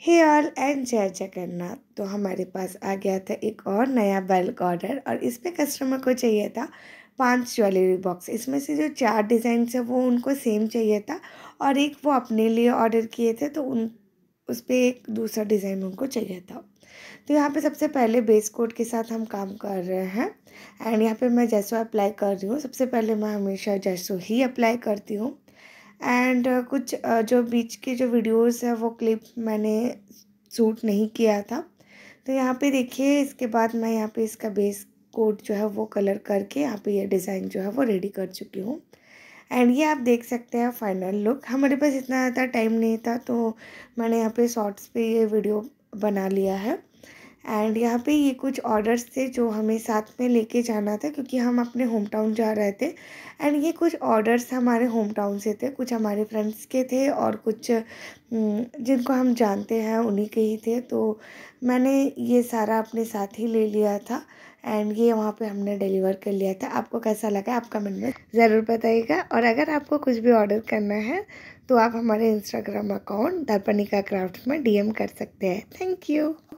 hey all and जय जगन्नाथ तो हमारे पास आ गया था एक और नया बल्क ऑर्डर और इस पर कस्टमर को चाहिए था पांच ज्वेलरी बॉक्स इसमें से जो चार डिज़ाइन है वो उनको सेम चाहिए था और एक वो अपने लिए ऑर्डर किए थे तो उन उस पर एक दूसरा डिज़ाइन उनको चाहिए था तो यहाँ पे सबसे पहले बेस कोड के साथ हम काम कर रहे हैं एंड यहाँ पे मैं जैसो अप्लाई कर रही हूँ सबसे पहले मैं हमेशा जैसो ही अप्लाई करती हूँ एंड uh, कुछ uh, जो बीच के जो वीडियोस है वो क्लिप मैंने सूट नहीं किया था तो यहाँ पे देखिए इसके बाद मैं यहाँ पे इसका बेस कोट जो है वो कलर करके यहाँ पे ये डिज़ाइन जो है वो रेडी कर चुकी हूँ एंड ये आप देख सकते हैं फाइनल लुक हमारे पास इतना ज़्यादा टाइम नहीं था तो मैंने यहाँ पे शॉर्ट्स पे ये वीडियो बना लिया है एंड यहाँ पे ये कुछ ऑर्डर्स थे जो हमें साथ में लेके जाना था क्योंकि हम अपने होम टाउन जा रहे थे एंड ये कुछ ऑर्डर्स हमारे होम टाउन से थे कुछ हमारे फ्रेंड्स के थे और कुछ हम्म, जिनको हम जानते हैं उन्हीं के ही थे तो मैंने ये सारा अपने साथ ही ले लिया था एंड ये वहाँ पे हमने डिलीवर कर लिया था आपको कैसा लगा आप कमेंट में ज़रूर बताइएगा और अगर आपको कुछ भी ऑर्डर करना है तो आप हमारे इंस्टाग्राम अकाउंट दर्पणिका क्राफ्ट में डीएम कर सकते हैं थैंक यू